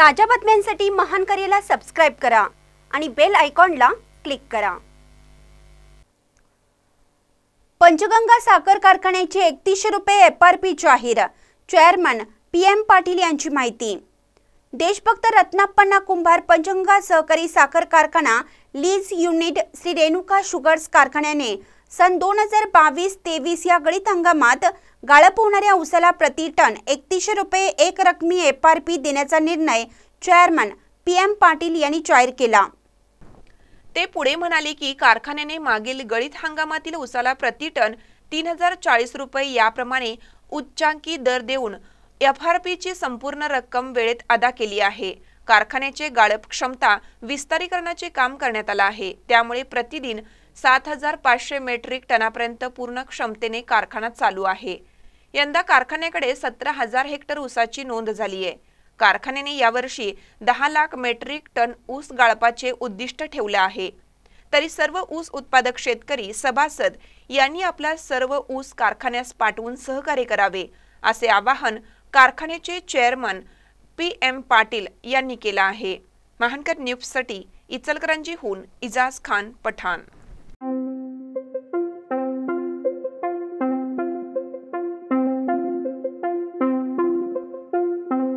ताज्या बातम्यांसाठी महान करेला सबस्क्राईब करा आणि बेल आयकॉनला क्लिक करा पंचगंगा साखर कारखान्याची एकतीसशे रुपये एफ जाहीर चेअरमन पी एम पाटील यांची माहिती देशभक्त रत्नाप्पांना कुंभार पंचगंगा सहकारी साखर कारखाना lease unit Shri Renuka sugars कारखान्याने सन दोन हजार बावीस तेवीस या गळीत हंगामात गाळप होणाऱ्या उसाला प्रति टन एकतीसशे रुपये एक एफ आर पी देण्याचा निर्णय चेअरमन पी एम पाटील यांनी जाहीर केला ते पुढे म्हणाले की कारखान्याने मागील गळीत हंगामातील उसाला प्रति टन तीन हजार चाळीस रुपये याप्रमाणे उच्चांकी दर देऊन एफ आर पीची संपूर्ण रक्कम वेळेत अदा केली आहे कारखान्याचे गाळप क्षमता विस्तारीकरणाचे काम करण्यात आलं आहे त्यामुळे प्रतिदिन सात हजार पाचशे मेट्रिक टनापर्यंत पूर्ण क्षमतेने कारखाना चालू आहे यंदा कारखान्याकडे सतरा हजार हेक्टर ऊसाची नोंद झाली आहे कारखान्याने यावर्षी दहा लाख मेट्रिक टन ऊस गाळपाचे उद्दिष्ट ठेवले आहे तरी सर्व ऊस उत्पादक शेतकरी सभासद यांनी आपला सर्व ऊस कारखान्यास पाठवून सहकार्य करावे असे आवाहन कारखान्याचे चेअरमन पी एम पाटील यांनी केलं आहे महानकर न्यूजसाठी इचलकरंजीहून इजाज खान पठाण